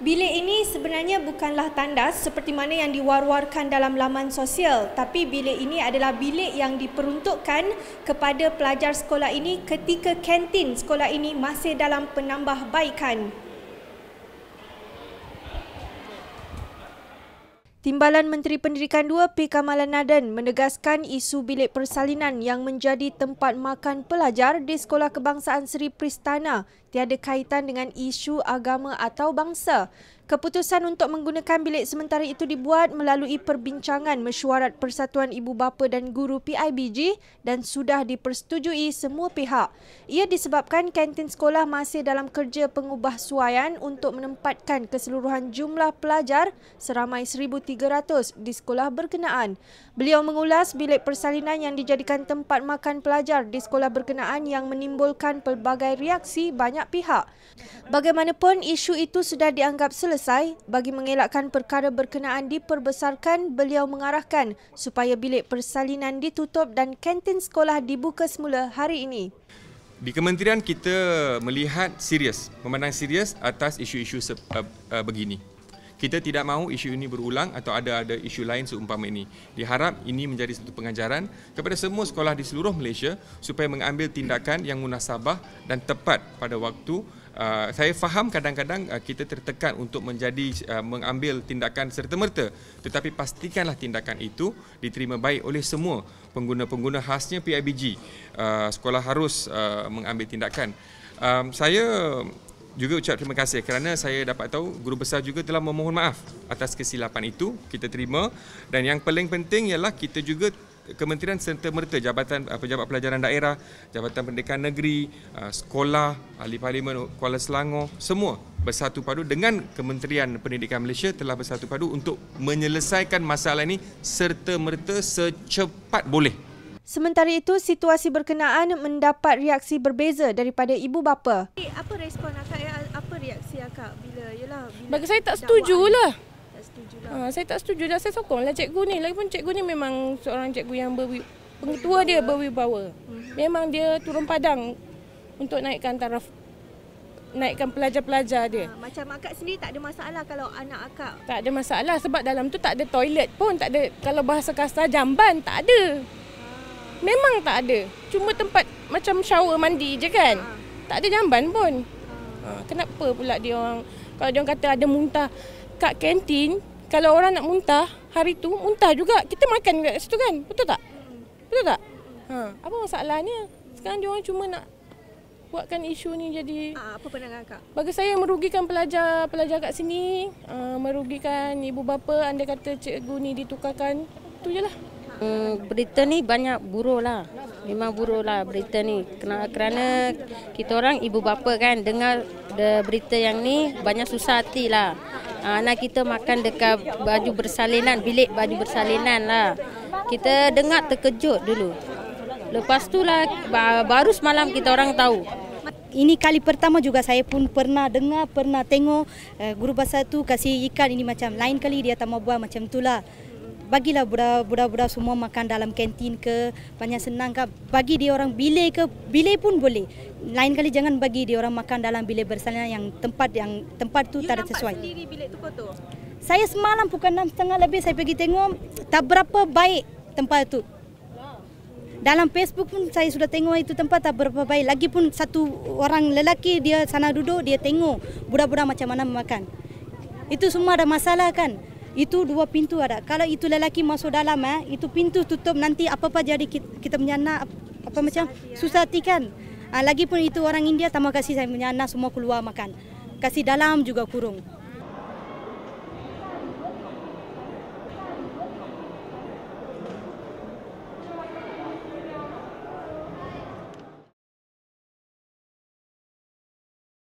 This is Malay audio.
Bilik ini sebenarnya bukanlah tandas seperti mana yang diwar-warkan dalam laman sosial tapi bilik ini adalah bilik yang diperuntukkan kepada pelajar sekolah ini ketika kantin sekolah ini masih dalam penambahbaikan. Timbalan Menteri Pendidikan II P. Kamala Naden menegaskan isu bilik persalinan yang menjadi tempat makan pelajar di Sekolah Kebangsaan Seri Pristana tiada kaitan dengan isu agama atau bangsa. Keputusan untuk menggunakan bilik sementara itu dibuat melalui perbincangan mesyuarat Persatuan Ibu Bapa dan Guru PIBG dan sudah dipersetujui semua pihak. Ia disebabkan kantin sekolah masih dalam kerja pengubahsuaian untuk menempatkan keseluruhan jumlah pelajar seramai 1,300 di sekolah berkenaan. Beliau mengulas bilik persalinan yang dijadikan tempat makan pelajar di sekolah berkenaan yang menimbulkan pelbagai reaksi banyak banyak pihak. Bagaimanapun, isu itu sudah dianggap selesai. Bagi mengelakkan perkara berkenaan diperbesarkan, beliau mengarahkan supaya bilik persalinan ditutup dan kantin sekolah dibuka semula hari ini. Di kementerian kita melihat serius, memandang serius atas isu-isu uh, uh, begini kita tidak mahu isu ini berulang atau ada ada isu lain seumpama ini. Diharap ini menjadi satu pengajaran kepada semua sekolah di seluruh Malaysia supaya mengambil tindakan yang munasabah dan tepat pada waktu. Uh, saya faham kadang-kadang uh, kita tertekan untuk menjadi uh, mengambil tindakan serta-merta tetapi pastikanlah tindakan itu diterima baik oleh semua pengguna-pengguna khasnya PIBG. Uh, sekolah harus uh, mengambil tindakan. Um, saya juga ucap terima kasih kerana saya dapat tahu guru besar juga telah memohon maaf atas kesilapan itu kita terima dan yang paling penting ialah kita juga kementerian serta merta jabatan pejabat pelajaran daerah jabatan pendidikan negeri ah, sekolah ahli parlimen Kuala Selangor semua bersatu padu dengan kementerian pendidikan Malaysia telah bersatu padu untuk menyelesaikan masalah ini serta merta secepat boleh Sementara itu, situasi berkenaan mendapat reaksi berbeza daripada ibu bapa. Eh, apa respon akak? Eh, apa reaksi akak bila? Yalah, bila Bagi saya lah. tak setuju lah. Ha, saya tak setuju lah. Saya sokong lah cikgu ni. Lagipun cikgu ni memang seorang cikgu yang berwi... Pengetua dia berwibawa. Mhm. Memang dia turun padang untuk naikkan taraf naikkan pelajar-pelajar dia. Ha, macam akak sendiri tak ada masalah kalau anak akak? Tak ada masalah sebab dalam tu tak ada toilet pun. Tak ada, kalau bahasa kasar jamban tak ada. Memang tak ada. Cuma tempat macam shower mandi je kan. Ha. Tak ada jamban pun. Ha. Kenapa pula dia orang kalau dia orang kata ada muntah kat kantin, kalau orang nak muntah hari tu muntah juga. Kita makan kat situ kan. Betul tak? Hmm. Betul tak? Ha. Hmm. Apa masalahnya? Sekarang dia orang cuma nak buatkan isu ni jadi apa pandangan kak? Bagi saya merugikan pelajar pelajar kat sini, merugikan ibu bapa anda kata cikgu ni ditukarkan. Tu jelah. lah. Eh, berita ni banyak buruk lah. Memang buruk lah berita ni. Kerana, kerana kita orang ibu bapa kan dengar de berita yang ni banyak susah hati lah. Ah, anak kita makan dekat baju bersalinan, bilik baju bersalinan lah. Kita dengar terkejut dulu. Lepas tu lah baru semalam kita orang tahu. Ini kali pertama juga saya pun pernah dengar, pernah tengok eh, guru bahasa tu kasih ikan ini macam lain kali dia tak mau buat macam itulah. lah bagilah budak-budak semua makan dalam kantin ke banyak senang ke bagi dia orang bilik ke bilik pun boleh lain kali jangan bagi dia orang makan dalam bilik bersalinan yang tempat yang tempat tu you tak ada sesuai sendiri bilik tu kotor saya semalam pukul enam setengah lebih saya pergi tengok tak berapa baik tempat tu. Dalam Facebook pun saya sudah tengok itu tempat tak berapa baik. Lagipun satu orang lelaki dia sana duduk dia tengok budak-budak macam mana makan. Itu semua ada masalah kan itu dua pintu ada. Kalau itu lelaki masuk dalam eh, itu pintu tutup nanti apa-apa jadi kita, kita punya anak apa susah macam dia. Eh. susah hati kan. Ha, lagipun itu orang India tambah kasih saya punya anak semua keluar makan. Kasih dalam juga kurung.